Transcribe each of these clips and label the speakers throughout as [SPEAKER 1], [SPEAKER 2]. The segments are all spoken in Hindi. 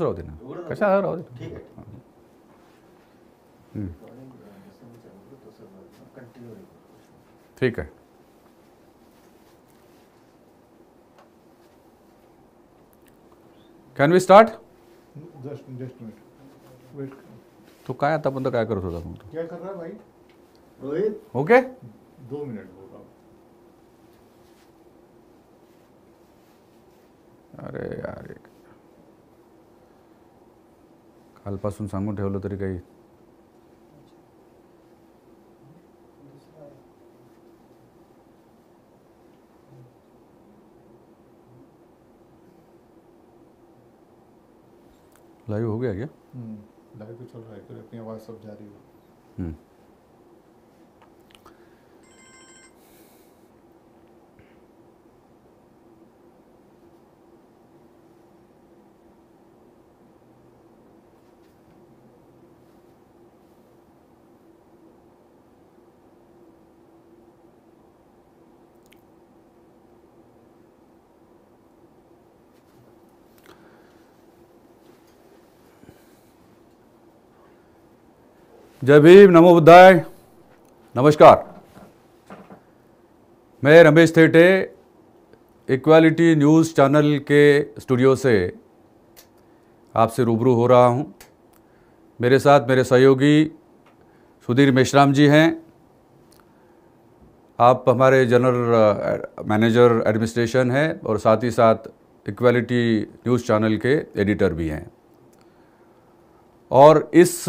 [SPEAKER 1] राहू दे ना कशा ठीक है कैन वी स्टार्ट जस्ट तो काय आतापर्यंत काय करत होता मग काय कर रहा भाई रोहित ओके दो मिनिट अरे यार कालपासन सांगून ठेवलं तरी काही लाइव हो गया क्या लाइव हम्म, तो चल रहा है अपनी आवाज़ सब जा रही है हम्म जय भीम नमो बुद्धाय नमस्कार मैं Ramesh Thete equality news channel के स्टूडियो से आपसे रूबरू हो रहा हूं। मेरे साथ मेरे सहयोगी सुधीर मेश्राम जी हैं आप हमारे जनरल मैनेजर एडमिनिस्ट्रेशन हैं और साथ ही साथ इक्वालिटी न्यूज़ चैनल के एडिटर भी हैं और इस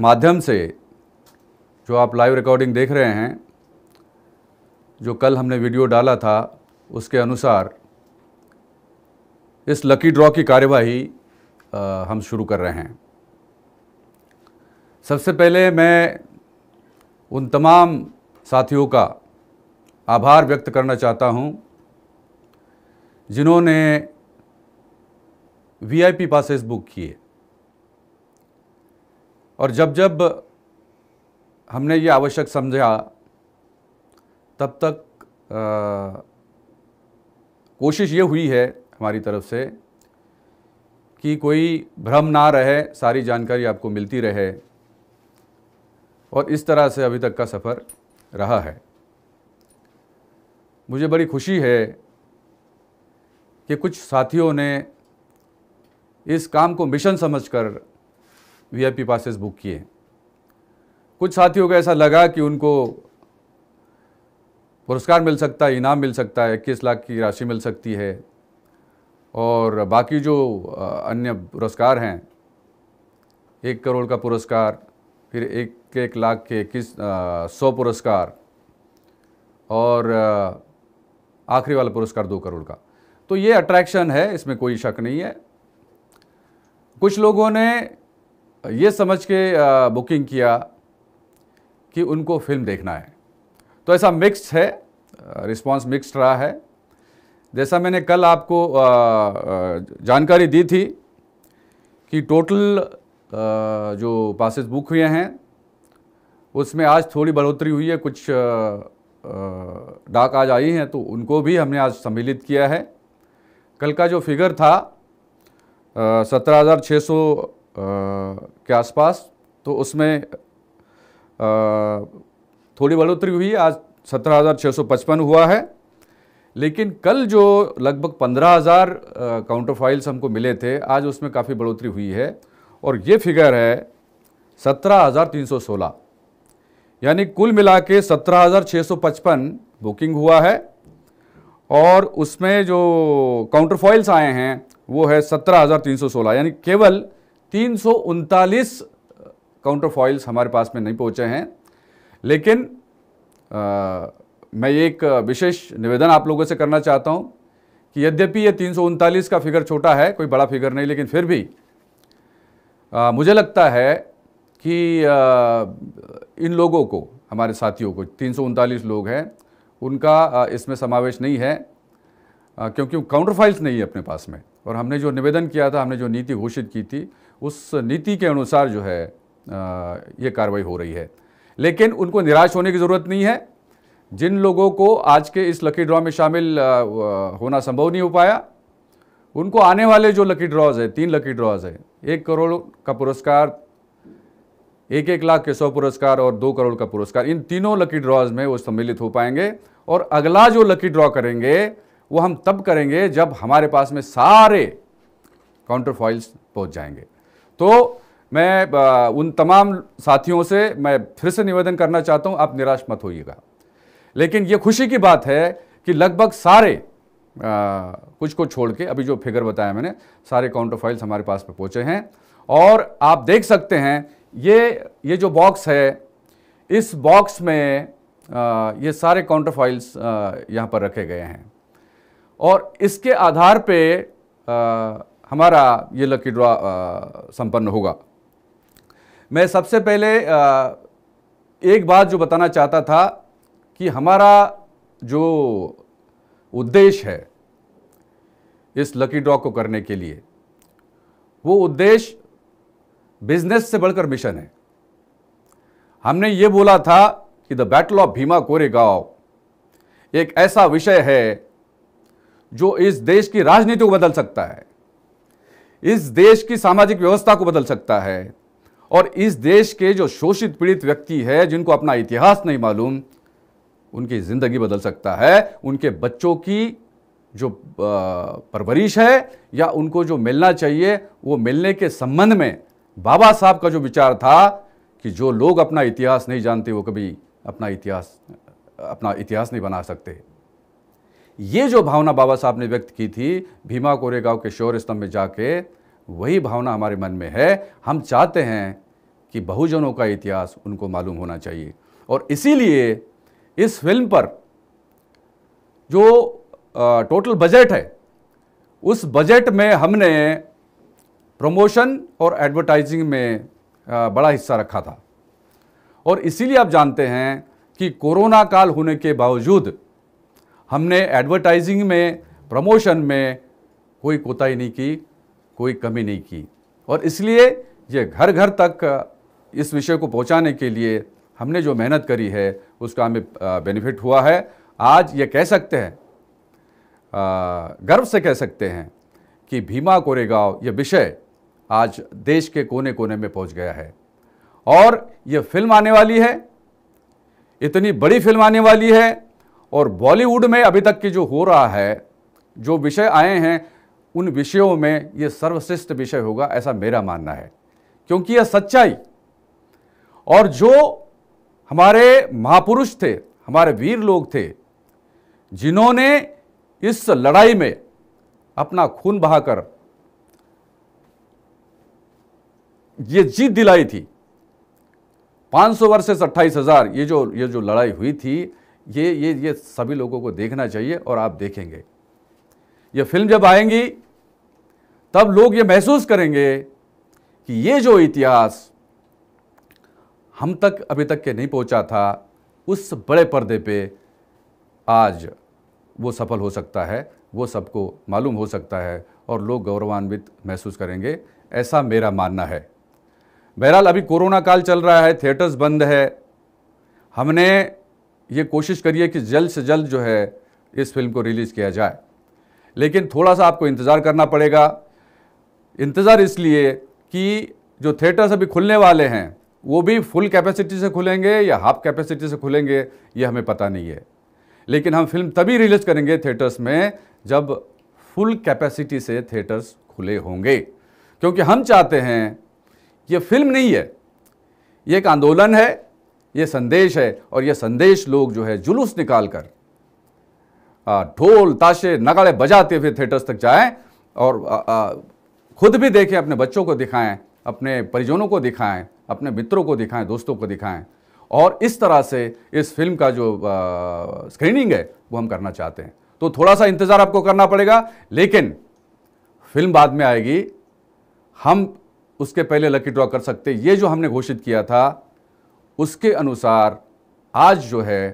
[SPEAKER 1] माध्यम से जो आप लाइव रिकॉर्डिंग देख रहे हैं जो कल हमने वीडियो डाला था उसके अनुसार इस लकी ड्रॉ की कार्यवाही हम शुरू कर रहे हैं सबसे पहले मैं उन तमाम साथियों का आभार व्यक्त करना चाहता हूं जिन्होंने वीआईपी पासेस बुक किए और जब जब हमने ये आवश्यक समझा तब तक आ, कोशिश ये हुई है हमारी तरफ से कि कोई भ्रम ना रहे सारी जानकारी आपको मिलती रहे और इस तरह से अभी तक का सफ़र रहा है मुझे बड़ी खुशी है कि कुछ साथियों ने इस काम को मिशन समझकर वीआईपी पासेस बुक किए कुछ साथियों को ऐसा लगा कि उनको पुरस्कार मिल सकता है इनाम मिल सकता है इक्कीस लाख की राशि मिल सकती है और बाकी जो अन्य पुरस्कार हैं एक करोड़ का पुरस्कार फिर एक एक लाख के इक्कीस सौ पुरस्कार और आखिरी वाला पुरस्कार दो करोड़ का तो ये अट्रैक्शन है इसमें कोई शक नहीं है कुछ लोगों ने ये समझ के बुकिंग किया कि उनको फिल्म देखना है तो ऐसा मिक्स्ड है रिस्पांस मिक्स्ड रहा है जैसा मैंने कल आपको जानकारी दी थी कि टोटल जो पासिस बुक हुए हैं उसमें आज थोड़ी बढ़ोतरी हुई है कुछ डाक आज आई हैं तो उनको भी हमने आज सम्मिलित किया है कल का जो फिगर था सत्रह हज़ार छः सौ के आसपास तो उसमें थोड़ी बढ़ोतरी हुई आज 17,655 हुआ है लेकिन कल जो लगभग 15,000 काउंटर फाइल्स हमको मिले थे आज उसमें काफ़ी बढ़ोतरी हुई है और ये फिगर है 17,316 यानी कुल मिला के सत्रह बुकिंग हुआ है और उसमें जो काउंटर फॉइल्स आए हैं वो है 17,316 यानी केवल तीन काउंटर फॉइल्स हमारे पास में नहीं पहुंचे हैं लेकिन आ, मैं एक विशेष निवेदन आप लोगों से करना चाहता हूं कि यद्यपि ये तीन का फिगर छोटा है कोई बड़ा फिगर नहीं लेकिन फिर भी आ, मुझे लगता है कि आ, इन लोगों को हमारे साथियों को तीन लोग हैं उनका आ, इसमें समावेश नहीं है क्योंकि काउंटर फाइल्स नहीं है अपने पास में और हमने जो निवेदन किया था हमने जो नीति घोषित की थी उस नीति के अनुसार जो है ये कार्रवाई हो रही है लेकिन उनको निराश होने की ज़रूरत नहीं है जिन लोगों को आज के इस लकी ड्रॉ में शामिल होना संभव नहीं हो पाया उनको आने वाले जो लकी ड्रॉज है तीन लकी ड्रॉज है एक करोड़ का पुरस्कार एक एक लाख के सौ पुरस्कार और दो करोड़ का पुरस्कार इन तीनों लकी ड्रॉज में वो सम्मिलित हो पाएंगे और अगला जो लकी ड्रॉ करेंगे वो हम तब करेंगे जब हमारे पास में सारे काउंटर फॉइल्स पहुंच जाएंगे तो मैं उन तमाम साथियों से मैं फिर से निवेदन करना चाहता हूँ आप निराश मत होइएगा लेकिन ये खुशी की बात है कि लगभग सारे आ, कुछ को छोड़ के अभी जो फिगर बताया मैंने सारे काउंटर फाइल्स हमारे पास पे पहुँचे हैं और आप देख सकते हैं ये ये जो बॉक्स है इस बॉक्स में आ, ये सारे काउंटर फाइल्स यहाँ पर रखे गए हैं और इसके आधार पे आ, हमारा ये लकी ड्रॉ संपन्न होगा मैं सबसे पहले आ, एक बात जो बताना चाहता था कि हमारा जो उद्देश्य है इस लकी ड्रॉ को करने के लिए वो उद्देश्य बिजनेस से बढ़कर मिशन है हमने ये बोला था कि the battle of Bhima Koregaon एक ऐसा विषय है जो इस देश की राजनीति को बदल सकता है इस देश की सामाजिक व्यवस्था को बदल सकता है और इस देश के जो शोषित पीड़ित व्यक्ति है जिनको अपना इतिहास नहीं मालूम उनकी ज़िंदगी बदल सकता है उनके बच्चों की जो परवरिश है या उनको जो मिलना चाहिए वो मिलने के संबंध में बाबा साहब का जो विचार था कि जो लोग अपना इतिहास नहीं जानते वो कभी अपना इतिहास अपना इतिहास नहीं बना सकते ये जो भावना बाबा साहब ने व्यक्त की थी भीमा कोरेगांव के शौर स्तंभ में जाके वही भावना हमारे मन में है हम चाहते हैं कि बहुजनों का इतिहास उनको मालूम होना चाहिए और इसीलिए इस फिल्म पर जो टोटल बजट है उस बजट में हमने प्रमोशन और एडवर्टाइजिंग में बड़ा हिस्सा रखा था और इसीलिए आप जानते हैं कि कोरोना काल होने के बावजूद हमने एडवर्टाइजिंग में प्रमोशन में कोई कोताही नहीं की कोई कमी नहीं की और इसलिए ये घर घर तक इस विषय को पहुंचाने के लिए हमने जो मेहनत करी है उसका हमें बेनिफिट हुआ है आज ये कह सकते हैं गर्व से कह सकते हैं कि भीमा कोरेगांव ये विषय आज देश के कोने कोने में पहुंच गया है और ये फिल्म आने वाली है इतनी बड़ी फिल्म आने वाली है और बॉलीवुड में अभी तक की जो हो रहा है जो विषय आए हैं उन विषयों में ये सर्वश्रेष्ठ विषय होगा ऐसा मेरा मानना है क्योंकि यह सच्चाई और जो हमारे महापुरुष थे हमारे वीर लोग थे जिन्होंने इस लड़ाई में अपना खून बहाकर ये जीत दिलाई थी 500 वर्ष से अट्ठाईस हजार ये जो ये जो लड़ाई हुई थी ये ये ये सभी लोगों को देखना चाहिए और आप देखेंगे ये फिल्म जब आएंगी तब लोग ये महसूस करेंगे कि ये जो इतिहास हम तक अभी तक के नहीं पहुंचा था उस बड़े पर्दे पे आज वो सफल हो सकता है वो सबको मालूम हो सकता है और लोग गौरवान्वित महसूस करेंगे ऐसा मेरा मानना है बहरहाल अभी कोरोना काल चल रहा है थिएटर्स बंद है हमने ये कोशिश करिए कि जल्द से जल्द जो है इस फिल्म को रिलीज़ किया जाए लेकिन थोड़ा सा आपको इंतज़ार करना पड़ेगा इंतज़ार इसलिए कि जो थिएटर्स अभी खुलने वाले हैं वो भी फुल कैपेसिटी से खुलेंगे या हाफ कैपेसिटी से खुलेंगे ये हमें पता नहीं है लेकिन हम फिल्म तभी रिलीज़ करेंगे थिएटर्स में जब फुल कैपेसिटी से थिएटर्स खुले होंगे क्योंकि हम चाहते हैं ये फिल्म नहीं है ये एक आंदोलन है ये संदेश है और ये संदेश लोग जो है जुलूस निकाल कर ढोल ताशे नगाड़े बजाते हुए थिएटर्स तक जाएं और आ, आ, खुद भी देखें अपने बच्चों को दिखाएं अपने परिजनों को दिखाएं अपने मित्रों को दिखाएं दोस्तों को दिखाएं और इस तरह से इस फिल्म का जो आ, स्क्रीनिंग है वो हम करना चाहते हैं तो थोड़ा सा इंतज़ार आपको करना पड़ेगा लेकिन फिल्म बाद में आएगी हम उसके पहले लकी ड्रॉ कर सकते ये जो हमने घोषित किया था उसके अनुसार आज जो है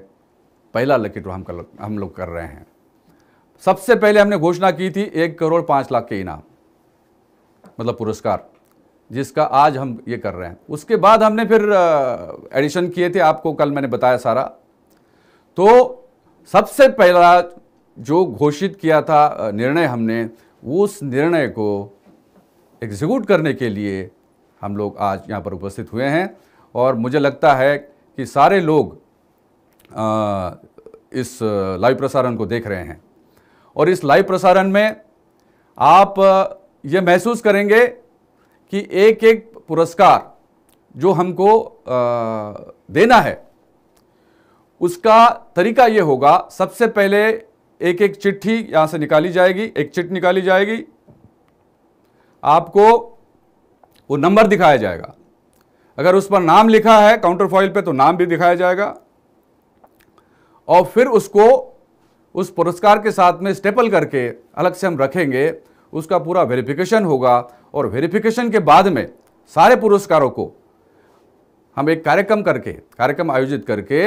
[SPEAKER 1] पहला लकी ड्रॉ हम कर हम लोग कर रहे हैं सबसे पहले हमने घोषणा की थी एक करोड़ पाँच लाख के इनाम मतलब पुरस्कार जिसका आज हम ये कर रहे हैं उसके बाद हमने फिर एडिशन किए थे आपको कल मैंने बताया सारा तो सबसे पहला जो घोषित किया था निर्णय हमने उस निर्णय को एग्जीक्यूट करने के लिए हम लोग आज यहाँ पर उपस्थित हुए हैं और मुझे लगता है कि सारे लोग आ, इस लाइव प्रसारण को देख रहे हैं और इस लाइव प्रसारण में आप ये महसूस करेंगे कि एक एक पुरस्कार जो हमको देना है उसका तरीका ये होगा सबसे पहले एक एक चिट्ठी यहाँ से निकाली जाएगी एक चिट निकाली जाएगी आपको वो नंबर दिखाया जाएगा अगर उस पर नाम लिखा है काउंटर फॉइल पे तो नाम भी दिखाया जाएगा और फिर उसको उस पुरस्कार के साथ में स्टेपल करके अलग से हम रखेंगे उसका पूरा वेरिफिकेशन होगा और वेरिफिकेशन के बाद में सारे पुरस्कारों को हम एक कार्यक्रम करके कार्यक्रम आयोजित करके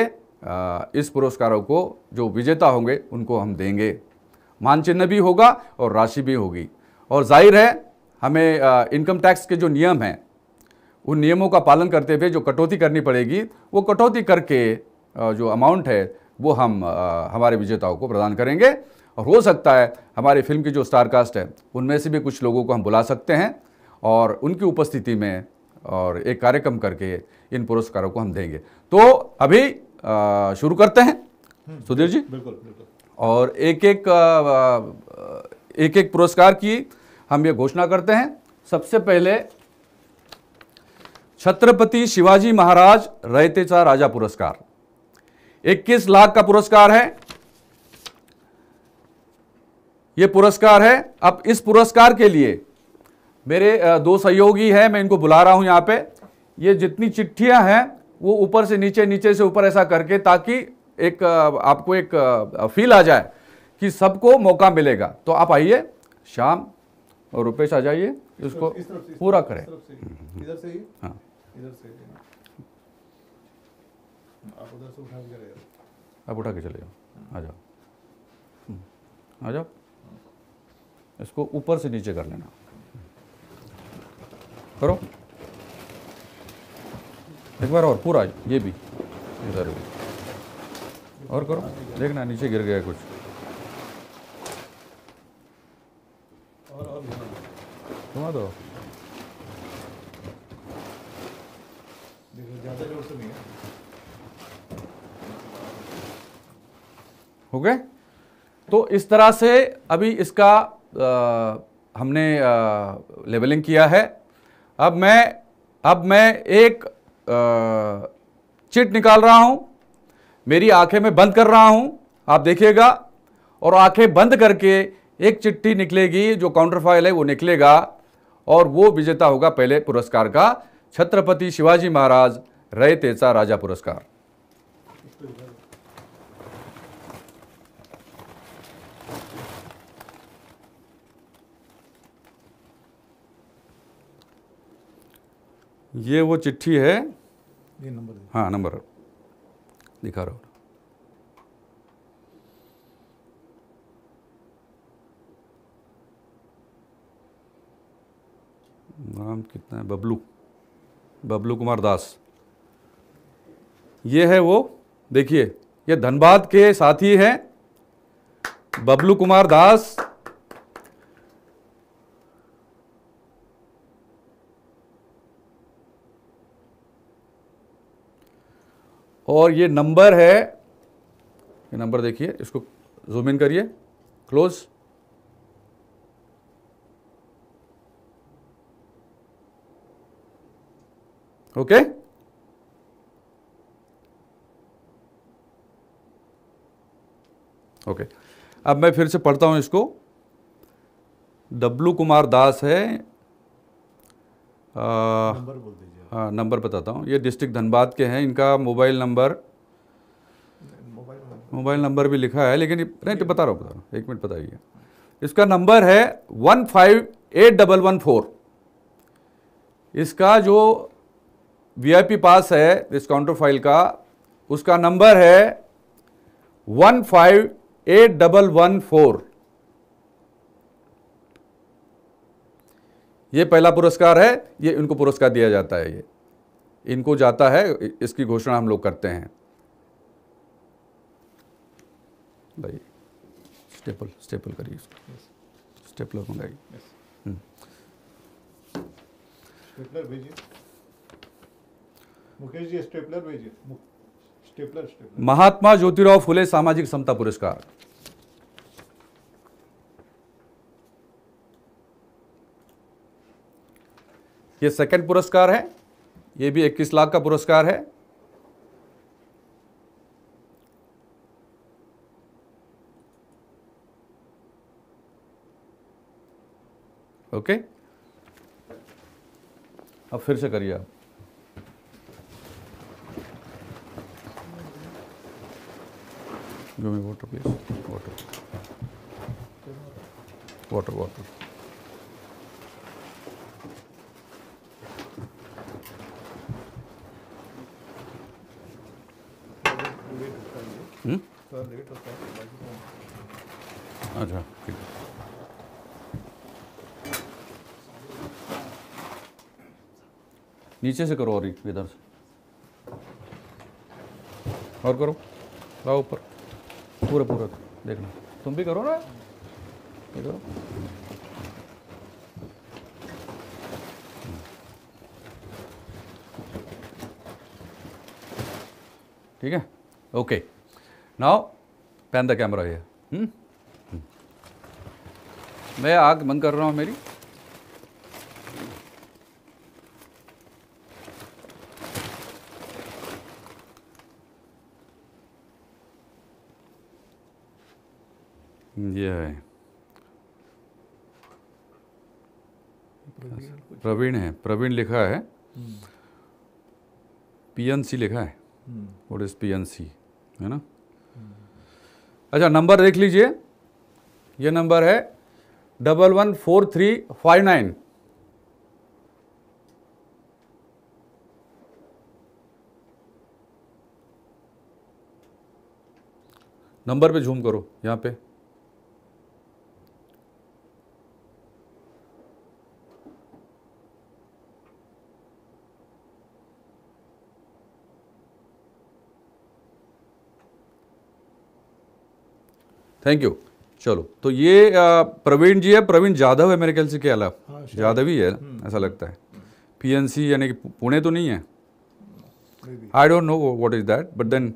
[SPEAKER 1] इस पुरस्कारों को जो विजेता होंगे उनको हम देंगे मानचिन्ह भी होगा और राशि भी होगी और जाहिर है हमें इनकम टैक्स के जो नियम हैं उन नियमों का पालन करते हुए जो कटौती करनी पड़ेगी वो कटौती करके जो अमाउंट है वो हम हमारे विजेताओं को प्रदान करेंगे और हो सकता है हमारी फिल्म की जो स्टारकास्ट है उनमें से भी कुछ लोगों को हम बुला सकते हैं और उनकी उपस्थिति में और एक कार्यक्रम करके इन पुरस्कारों को हम देंगे तो अभी शुरू करते हैं हम्म, सुधीर जी बिल्कुल बिल्कुल और एक एक एक एक पुरस्कार की हम ये घोषणा करते हैं सबसे पहले छत्रपति शिवाजी महाराज रहते राजा पुरस्कार 21 लाख का पुरस्कार है ये पुरस्कार है अब इस पुरस्कार के लिए मेरे दो सहयोगी हैं मैं इनको बुला रहा हूं यहाँ पे ये जितनी चिट्ठियां हैं वो ऊपर से नीचे नीचे से ऊपर ऐसा करके ताकि एक आपको एक फील आ जाए कि सबको मौका मिलेगा तो आप आइए शाम और रुपेश आ जाइए इसको पूरा करें इधर से ही हाँ इधर से आप उधर से उठा के चले जाओ आप उठा के चले जाओ हाँ। आ जाओ हम्म। आ जाओ इसको ऊपर से नीचे कर लेना करो एक बार और पूरा ये भी इधर भी और करो देखना नीचे गिर गया कुछ घुमा दो ठीक तो इस तरह से अभी इसका आ, हमने लेबलिंग किया है अब मैं अब मैं एक आ, चिट निकाल रहा हूँ मेरी आंखें में बंद कर रहा हूँ आप देखिएगा और आंखें बंद करके एक चिट्ठी निकलेगी जो काउंटर फाइल है वो निकलेगा और वो विजेता होगा पहले पुरस्कार का छत्रपति शिवाजी महाराज रहे तेजा राजा पुरस्कार ये वो चिट्ठी है ये नंबर हाँ नंबर दिखा रहा हूँ नाम कितना है बबलू बबलू कुमार दास ये है वो देखिए ये धनबाद के साथी हैं बबलू कुमार दास और ये नंबर है ये नंबर देखिए इसको जूम इन करिए क्लोज ओके ओके अब मैं फिर से पढ़ता हूं इसको डब्लू कुमार दास है आ, हाँ नंबर बताता हूँ ये डिस्ट्रिक्ट धनबाद के हैं इनका मोबाइल नंबर मोबाइल नंबर भी लिखा है लेकिन नहीं तो बता रहा हूँ बता रहा हूँ एक मिनट बताइए इसका नंबर है one five eight double one four इसका जो वीआईपी पास है डिस्काउंटर फाइल का उसका नंबर है one five eight double one four ये पहला पुरस्कार है ये इनको पुरस्कार दिया जाता है ये इनको जाता है इसकी घोषणा हम लोग करते हैं भाई स्टेपल स्टेपल करिए इसको स्टेपलर मंगाइए मुकेश जी स्टेपलर भेजिए महात्मा ज्योतिराव फुले सामाजिक समता पुरस्कार ये सेकंड पुरस्कार है ये भी इक्कीस लाख का पुरस्कार है ओके अब फिर से करिए आप water please water water water, water. थोड़ा लेट होता है अच्छा ठीक नीचे से करो और इधर से और करो लाओ ऊपर पूरा पूरा देखना तुम भी करो ना ये करो ठीक है okay okay. Now pan the camera here. Hmm? Hmm. मैं आग बंद कर रहा हूँ मेरी hmm, ये है प्रवीण है प्रवीण लिखा है पीएनसी लिखा है व्हाट इज पीएनसी है ना अच्छा नंबर देख लीजिए ये नंबर है double one four three five nine number पे झूम करो यहाँ पे थैंक यू चलो तो ये प्रवीण जी है प्रवीण जाधव है मेरे ख्याल से क्या ला हाँ, जाधव ही है हम्म। ऐसा लगता है पीएनसी यानी कि पुणे तो नहीं है I don't know what is that but then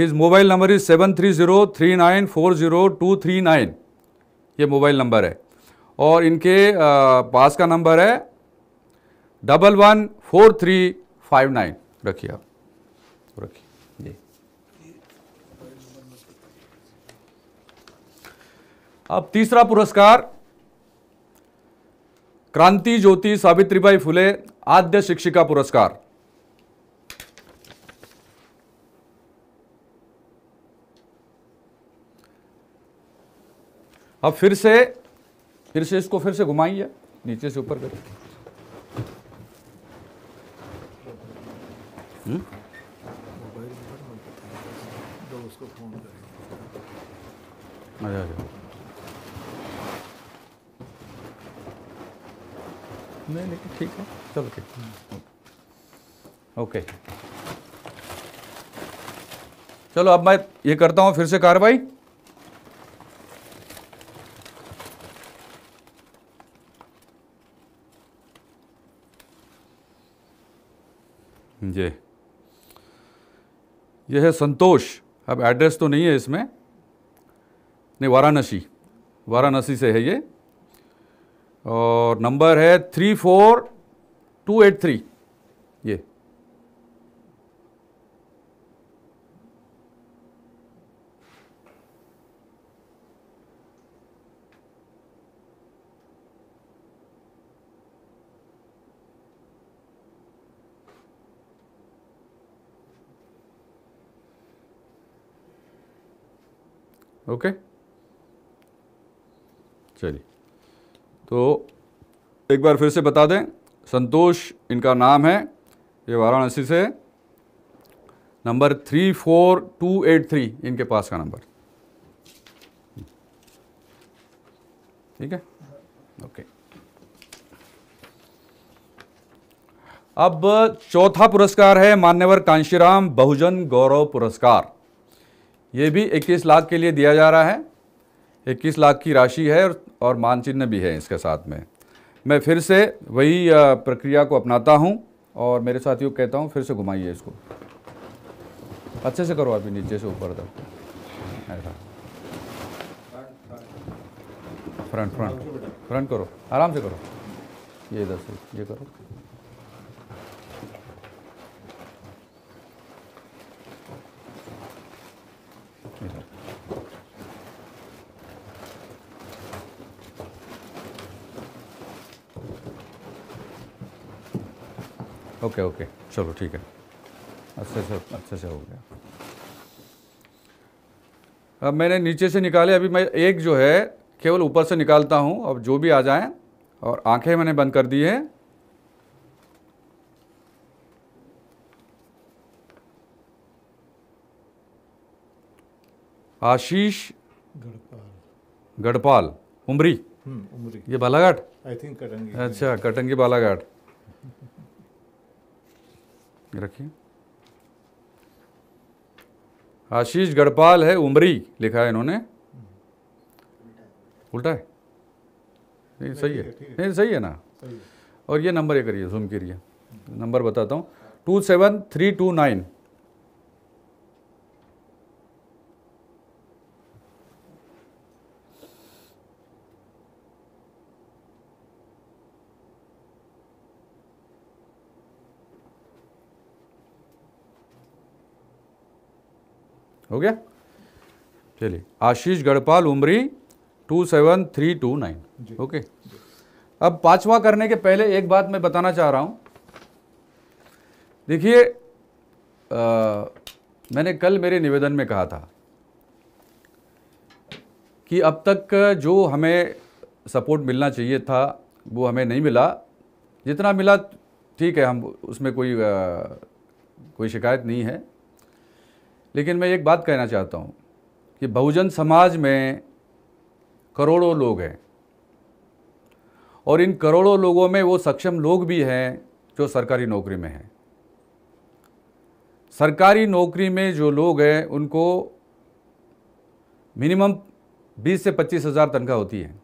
[SPEAKER 1] his mobile number is seven three zero three nine four zero two three nine ये मोबाइल नंबर है और इनके uh, पास का नंबर है double one four three five nine रखिए आप अब तीसरा पुरस्कार क्रांति ज्योति सावित्रीबाई फुले आद्य शिक्षिका पुरस्कार अब फिर से फिर से इसको फिर से घुमाइए नीचे से ऊपर करिए अच्छा अच्छा नहीं नहीं ठीक है चलो ठीक ओके चलो अब मैं ये करता हूँ फिर से कार्रवाई जी यह है संतोष अब एड्रेस तो नहीं है इसमें नहीं वाराणसी वाराणसी से है ये और नंबर है three four two eight three ये ओके okay? चलिए तो एक बार फिर से बता दें संतोष इनका नाम है ये वाराणसी से number three four two eight three इनके पास का नंबर ठीक है ओके अब चौथा पुरस्कार है मान्यवर कांशीराम बहुजन गौरव पुरस्कार ये भी 21 लाख के लिए दिया जा रहा है इक्कीस लाख की राशि है और, और मानचिन्ह भी है इसके साथ में मैं फिर से वही प्रक्रिया को अपनाता हूँ और मेरे साथियों को कहता हूँ फिर से घुमाइए इसको अच्छे से करो अभी नीचे से ऊपर तक ऐसा फ्रंट फ्रंट फ्रंट करो आराम से करो ये इधर से ये करो ओके ओके चलो ठीक है अच्छा से अच्छा से हो गया अब मैंने नीचे से निकाले अभी मैं एक जो है केवल ऊपर से निकालता हूँ अब जो भी आ जाए और आंखें मैंने बंद कर दी है आशीष गढ़पाल उमरी हम्म, उमरी ये बालाघाट आई थिंक कटंगी अच्छा कटंगी बालाघाट रखिए आशीष गढ़पाल है उमरी लिखा है इन्होंने उल्टा है नहीं सही है नहीं सही है ना और ये नंबर ये करिए जूम करिए नंबर बताता हूँ two seven three two nine हो गया चलिए Ashish Garhpal Umri two seven three two nine okay अब पांचवा करने के पहले एक बात मैं बताना चाह रहा हूं देखिए मैंने कल मेरे निवेदन में कहा था कि अब तक जो हमें सपोर्ट मिलना चाहिए था वो हमें नहीं मिला जितना मिला ठीक है हम उसमें कोई आ, कोई शिकायत नहीं है लेकिन मैं एक बात कहना चाहता हूँ कि बहुजन समाज में करोड़ों लोग हैं और इन करोड़ों लोगों में वो सक्षम लोग भी हैं जो सरकारी नौकरी में हैं सरकारी नौकरी में जो लोग हैं उनको मिनिमम 20 से पच्चीस हज़ार तनख्वाह होती है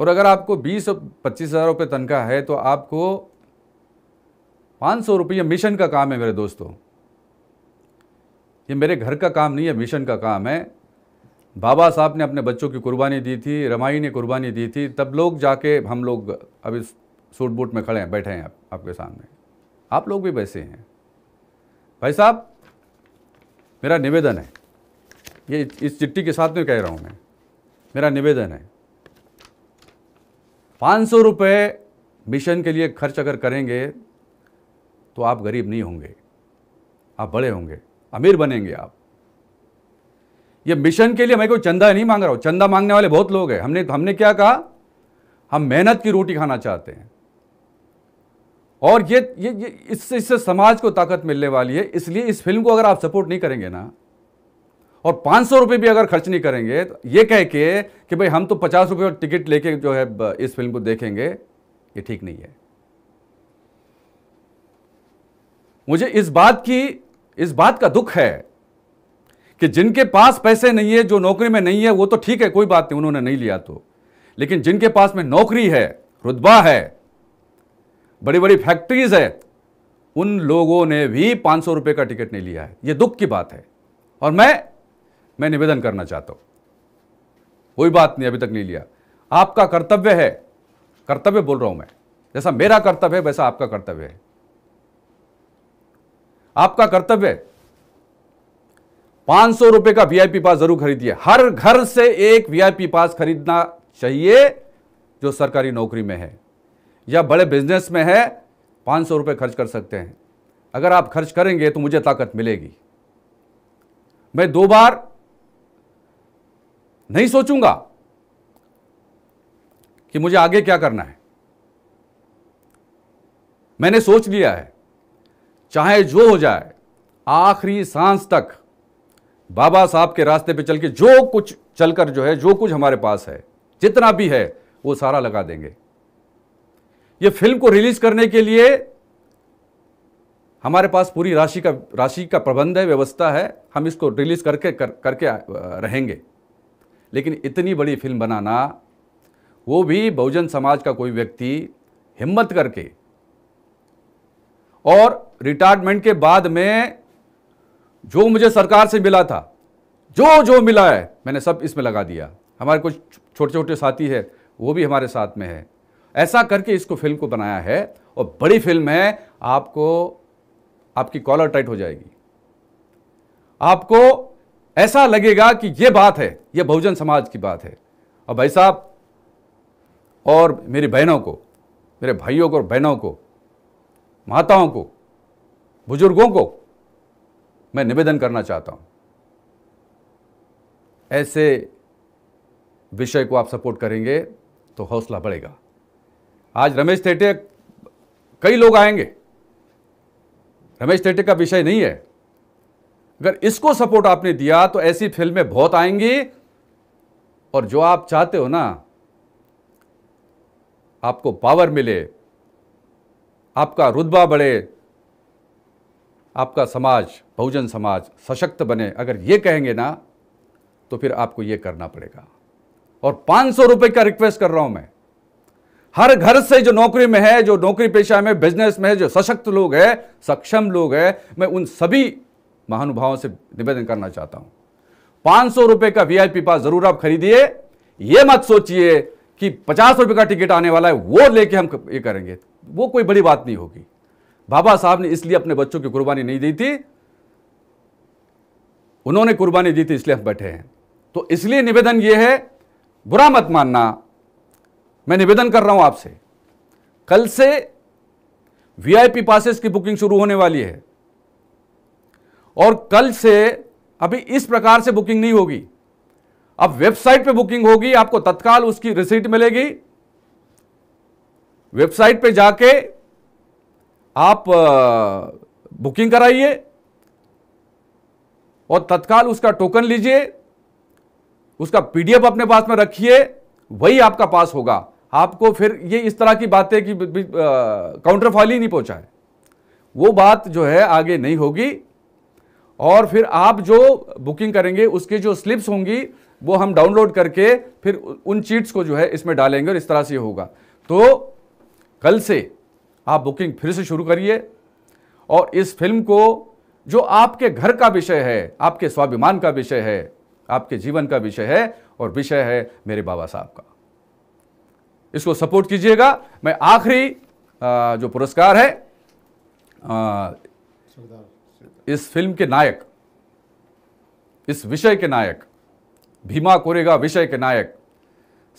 [SPEAKER 1] और अगर आपको 20 से पच्चीस हज़ार रुपये तनख्वाह है तो आपको पाँच सौ रुपये मिशन का काम है मेरे दोस्तों ये मेरे घर का काम नहीं है मिशन का काम है बाबा साहब ने अपने बच्चों की कुर्बानी दी थी रमाई ने कुर्बानी दी थी तब लोग जाके हम लोग अभी सूट बूट में खड़े हैं बैठे हैं आप, आपके सामने आप लोग भी वैसे हैं भाई साहब मेरा निवेदन है ये इस चिट्ठी के साथ में कह रहा हूँ मैं मेरा निवेदन है पाँच सौ रुपये मिशन के लिए खर्च अगर करेंगे तो आप गरीब नहीं होंगे आप बड़े होंगे अमीर बनेंगे आप ये मिशन के लिए मैं कोई चंदा नहीं मांग रहा हूं चंदा मांगने वाले बहुत लोग हैं हमने हमने क्या कहा हम मेहनत की रोटी खाना चाहते हैं और ये ये, ये इससे इससे समाज को ताकत मिलने वाली है इसलिए इस फिल्म को अगर आप सपोर्ट नहीं करेंगे ना और पाँच सौ भी अगर खर्च नहीं करेंगे तो ये कह के कि भाई हम तो पचास रुपये टिकट लेके जो है इस फिल्म को देखेंगे ये ठीक नहीं है मुझे इस बात की इस बात का दुख है कि जिनके पास पैसे नहीं है जो नौकरी में नहीं है वो तो ठीक है कोई बात नहीं उन्होंने नहीं लिया तो लेकिन जिनके पास में नौकरी है रुतबा है बड़ी बड़ी फैक्ट्रीज है उन लोगों ने भी पांच सौ का टिकट नहीं लिया है ये दुख की बात है और मैं मैं निवेदन करना चाहता हूं कोई बात नहीं अभी तक नहीं लिया आपका कर्तव्य है कर्तव्य बोल रहा हूं मैं जैसा मेरा कर्तव्य है वैसा आपका कर्तव्य है आपका कर्तव्य है पांच सौ रुपए का वीआईपी पास जरूर खरीदिए हर घर से एक वीआईपी पास खरीदना चाहिए जो सरकारी नौकरी में है या बड़े बिजनेस में है पांच सौ खर्च कर सकते हैं अगर आप खर्च करेंगे तो मुझे ताकत मिलेगी मैं दो बार नहीं सोचूंगा कि मुझे आगे क्या करना है मैंने सोच लिया है चाहे जो हो जाए आखिरी सांस तक बाबा साहब के रास्ते पे चल के जो कुछ चलकर जो है जो कुछ हमारे पास है जितना भी है वो सारा लगा देंगे ये फिल्म को रिलीज करने के लिए हमारे पास पूरी राशि का राशि का प्रबंध है व्यवस्था है हम इसको रिलीज करके कर, करके रहेंगे लेकिन इतनी बड़ी फिल्म बनाना वो भी बहुजन समाज का कोई व्यक्ति हिम्मत करके और रिटायरमेंट के बाद में जो मुझे सरकार से मिला था जो जो मिला है मैंने सब इसमें लगा दिया हमारे कुछ छोटे छोटे साथी है वो भी हमारे साथ में है ऐसा करके इसको फिल्म को बनाया है और बड़ी फिल्म है आपको आपकी कॉलर टाइट हो जाएगी आपको ऐसा लगेगा कि ये बात है ये बहुजन समाज की बात है और भाई साहब और मेरी बहनों को मेरे भाइयों को और बहनों को माताओं को बुजुर्गों को मैं निवेदन करना चाहता हूं ऐसे विषय को आप सपोर्ट करेंगे तो हौसला बढ़ेगा आज रमेश थेटे कई लोग आएंगे रमेश थेटे का विषय नहीं है अगर इसको सपोर्ट आपने दिया तो ऐसी फिल्में बहुत आएंगी और जो आप चाहते हो ना आपको पावर मिले आपका रुतबा बढ़े आपका समाज बहुजन समाज सशक्त बने अगर ये कहेंगे ना तो फिर आपको ये करना पड़ेगा और पांच सौ का रिक्वेस्ट कर रहा हूं मैं हर घर से जो नौकरी में है जो नौकरी पेशा में बिजनेस में है जो सशक्त लोग हैं सक्षम लोग हैं मैं उन सभी महानुभावों से निवेदन करना चाहता हूं पांच सौ रुपए का वीआईपी पास ज़रूर आप खरीदिए यह मत सोचिए कि पचास रुपए का टिकट आने वाला है वो लेके हम ये करेंगे वो कोई बड़ी बात नहीं होगी बाबा साहब ने इसलिए अपने बच्चों की कुर्बानी नहीं दी थी उन्होंने कुर्बानी दी थी इसलिए हम बैठे हैं तो इसलिए निवेदन यह है बुरा मत मानना मैं निवेदन कर रहा हूं आपसे कल से वीआईपी पासेस की बुकिंग शुरू होने वाली है और कल से अभी इस प्रकार से बुकिंग नहीं होगी अब वेबसाइट पे बुकिंग होगी आपको तत्काल उसकी रिसीट मिलेगी वेबसाइट पे जाके आप बुकिंग कराइए और तत्काल उसका टोकन लीजिए उसका पीडीएफ अपने पास में रखिए वही आपका पास होगा आपको फिर ये इस तरह की बातें कि काउंटर फॉल ही नहीं पहुंचा है वो बात जो है आगे नहीं होगी और फिर आप जो बुकिंग करेंगे उसके जो स्लिप्स होंगी वो हम डाउनलोड करके फिर उन चीट्स को जो है इसमें डालेंगे और इस तरह से होगा तो कल से आप बुकिंग फिर से शुरू करिए और इस फिल्म को जो आपके घर का विषय है आपके स्वाभिमान का विषय है आपके जीवन का विषय है और विषय है मेरे बाबा साहब का इसको सपोर्ट कीजिएगा मैं आखिरी जो पुरस्कार है इस फिल्म के नायक इस विषय के नायक भीमा कोरेगा विषय के नायक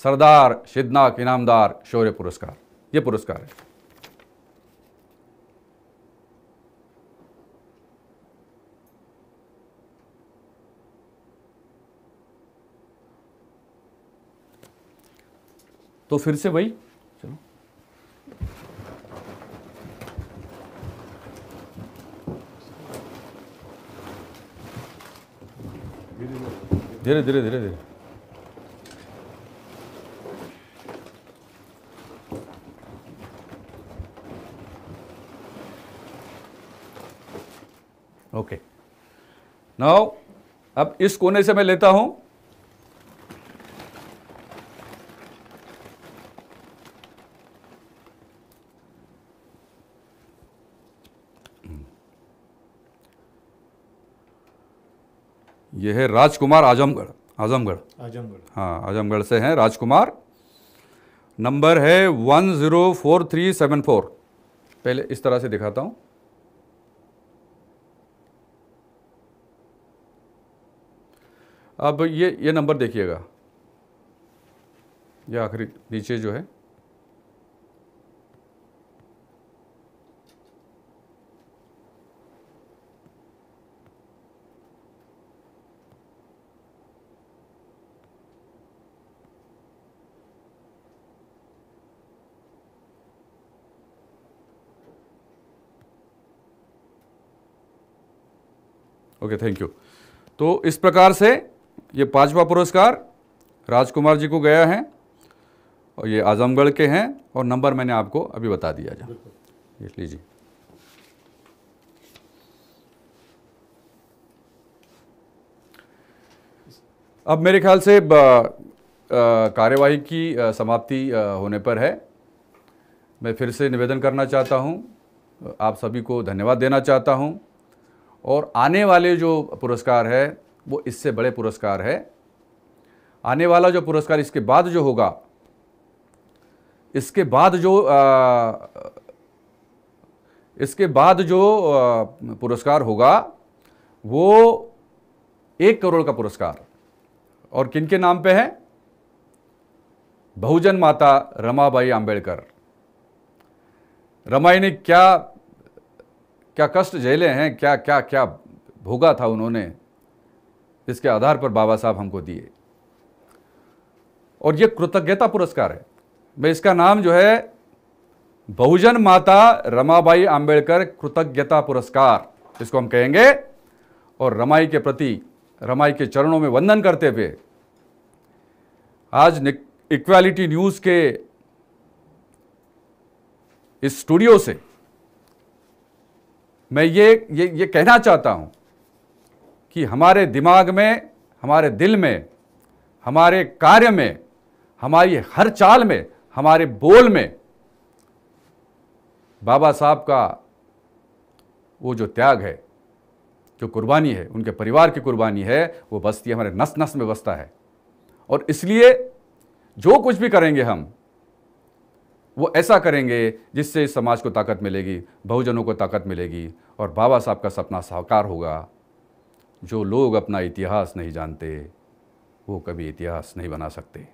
[SPEAKER 1] सरदार शिदनाक इनामदार शौर्य पुरस्कार ये पुरस्कार है तो फिर से वही चलो धीरे धीरे धीरे धीरे ओके नाउ अब इस कोने से मैं लेता हूं यह है राजकुमार आजमगढ़ आजमगढ़ आजमगढ़ हाँ आजमगढ़ से हैं राजकुमार नंबर है one zero four three seven four पहले इस तरह से दिखाता हूँ अब ये ये नंबर देखिएगा ये आखिरी नीचे जो है ओके थैंक यू तो इस प्रकार से ये पांचवा पुरस्कार राजकुमार जी को गया है और ये आजमगढ़ के हैं और नंबर मैंने आपको अभी बता दिया जा लीजिए अब मेरे ख्याल से कार्यवाही की समाप्ति होने पर है मैं फिर से निवेदन करना चाहता हूं आप सभी को धन्यवाद देना चाहता हूं और आने वाले जो पुरस्कार है वो इससे बड़े पुरस्कार है आने वाला जो पुरस्कार इसके बाद जो होगा इसके बाद जो आ, इसके बाद जो आ, पुरस्कार होगा वो एक करोड़ का पुरस्कार और किन के नाम पे है बहुजन माता रमाबाई आंबेडकर रमाई ने क्या क्या कष्ट झेले हैं क्या क्या क्या भोगा था उन्होंने जिसके आधार पर बाबा साहब हमको दिए और ये कृतज्ञता पुरस्कार है मैं इसका नाम जो है बहुजन माता रमाबाई आंबेडकर कृतज्ञता पुरस्कार इसको हम कहेंगे और रमाई के प्रति रमाई के चरणों में वंदन करते हुए आज इक्वालिटी न्यूज़ के इस स्टूडियो से मैं ये ये ये कहना चाहता हूं कि हमारे दिमाग में हमारे दिल में हमारे कार्य में हमारी हर चाल में हमारे बोल में बाबा साहब का वो जो त्याग है जो कुर्बानी है उनके परिवार की कुर्बानी है वो बसती है हमारे नस नस में बसता है और इसलिए जो कुछ भी करेंगे हम वो ऐसा करेंगे जिससे समाज को ताकत मिलेगी बहुजनों को ताकत मिलेगी और बाबा साहब का सपना साकार होगा जो लोग अपना इतिहास नहीं जानते वो कभी इतिहास नहीं बना सकते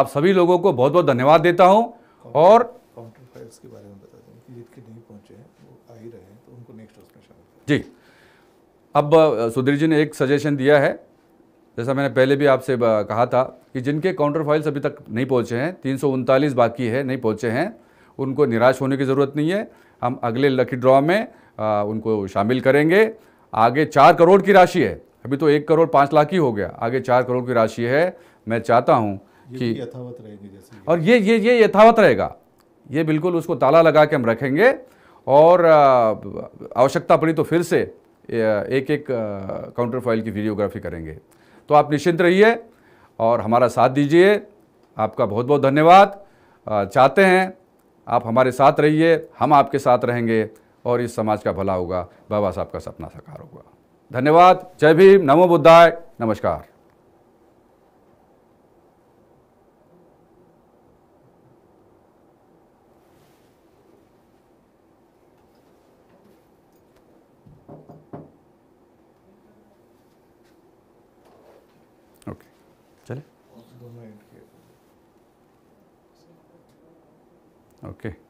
[SPEAKER 1] आप सभी लोगों को बहुत बहुत धन्यवाद देता हूँ और काउंटर फाइल्स के बारे में बता दें जितके नहीं पहुँचे हैं वो आ ही रहे हैं तो उनको नेक्स्ट उसमें शामिल जी अब सुधीर जी ने एक सजेशन दिया है जैसा मैंने पहले भी आपसे कहा था कि जिनके काउंटर फाइल्स अभी तक नहीं पहुँचे हैं तीन बाकी है नहीं पहुँचे हैं उनको निराश होने की ज़रूरत नहीं है हम अगले लकी ड्रॉ में उनको शामिल करेंगे आगे चार करोड़ की राशि है अभी तो एक करोड़ पाँच लाख ही हो गया आगे चार करोड़ की राशि है मैं चाहता हूँ कि यथावत रहेगी जैसे और ये ये ये यथावत रहेगा ये बिल्कुल उसको ताला लगा के हम रखेंगे और आवश्यकता पड़ी तो फिर से एक एक काउंटर फाइल की वीडियोग्राफी करेंगे तो आप निश्चिंत रहिए और हमारा साथ दीजिए आपका बहुत बहुत धन्यवाद चाहते हैं आप हमारे साथ रहिए हम आपके साथ रहेंगे और इस समाज का भला होगा बाबा साहब का सपना साकार होगा धन्यवाद जय भीम नमो बुद्धाय नमस्कार Okay.